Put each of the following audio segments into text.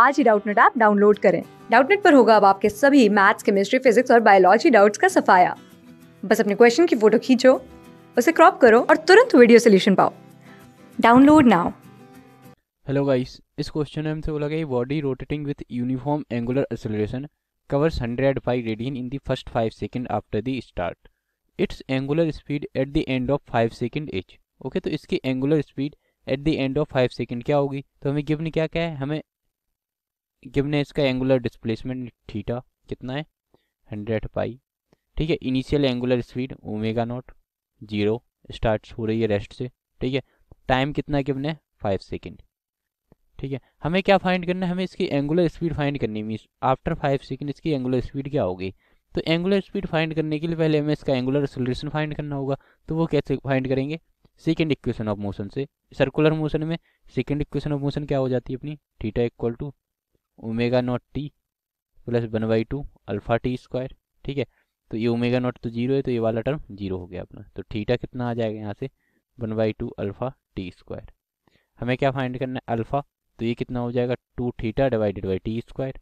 आज ही Doubtnut app download करें डाउटनेट पर होगा अब आपके सभी मैथ्स केमिस्ट्री फिजिक्स और बायोलॉजी डाउट्स का सफाया बस अपने क्वेश्चन की फोटो खींचो उसे क्रॉप करो और तुरंत वीडियो सोल्यूशन पाओ डाउनलोड नाउ हेलो गाइस इस क्वेश्चन में हमसे बोला गया body rotating with uniform angular acceleration covers 100 pi radian in the first 5 second after the start its angular speed at the end of 5 second H okay तो इसकी angular speed at the end of five second क्या होगी तो हमें given क्या क्या है हमें गिवन है इसका एंगुलर डिस्प्लेसमेंट थीटा कितना है हंड्रेड पाई ठीक है initial angular speed omega naught zero start हो रही है रेस्ट से ठीक है टाइम कितना गिवन है फाइव सेकेंड ठीक है हमें क्या फाइंड करना है हमें इसकी एंगुलर स्पीड फाइंड करनी मीन आफ्टर फाइव सेकेंड इसकी एंगुलर स्पीड क्या होगी तो एंगुलर स्पीड फाइंड करने के लिए पहले हमें इसका एंगुलर एक्सेलरेशन फाइंड करना होगा तो वो कैसे फाइंड करेंगे सेकेंड इक्वेशन ऑफ मोशन से सर्कुलर मोशन में सेकेंड इक्वेशन ऑफ मोशन क्या हो जाती है अपनी theta equal to omega naught t plus one by two alpha t square ठीक है तो ये ओमेगा नॉट तो जीरो है तो ये वाला टर्म जीरो हो गया अपना तो थीटा कितना आ जाएगा यहाँ से one by two alpha t square हमें क्या फाइंड करना है अल्फ़ा तो ये कितना हो जाएगा two theta divided by t square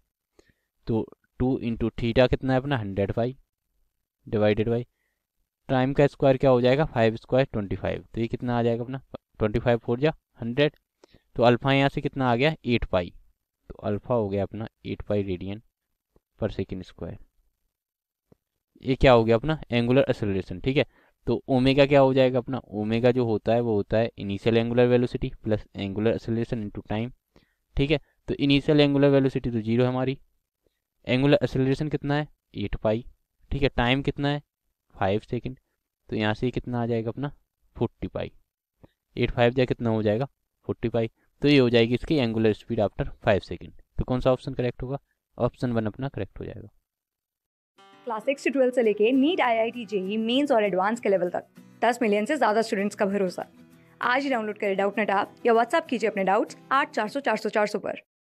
तो टू इंटू थीटा कितना है अपना hundred by divided by time का स्क्वायर क्या हो जाएगा फाइव स्क्वायर ट्वेंटी फाइव तो ये कितना आ जाएगा अपना ट्वेंटी फाइव फोर जा हंड्रेड तो अल्फ़ा यहाँ से कितना आ गया एट पाई तो अल्फा हो गया अपना eight pi radian per second square ये क्या हो गया अपना एंगुलर एक्सेलरेशन ठीक है तो ओमेगा क्या हो जाएगा अपना ओमेगा जो होता है वो होता है initial angular velocity plus angular acceleration into time ठीक है तो इनिशियल एंगुलर वेलोसिटी तो जीरो हमारी एंगुलर एक्सेलरेशन कितना है एट पाई ठीक है टाइम कितना है फाइव सेकेंड तो यहाँ से कितना आ जाएगा अपना फोर्टी पाई एट फाइव जाए कितना हो जाएगा फोर्टी पाई तो ये हो जाएगी इसकी angular speed after five second तो कौन सा ऑप्शन करेक्ट होगा ऑप्शन वन अपना करेक्ट हो जाएगा क्लास सिक्स से ट्वेल्थ से लेके NEET I I T JEE Mains और एडवांस के लेवल तक दस मिलियन से ज़्यादा स्टूडेंट्स का भरोसा आज ही डाउनलोड करें डाउट नेट ऐप या व्हाट्सअप कीजिए अपने डाउट्स आठ चार सौ चार सौ चार सौ पर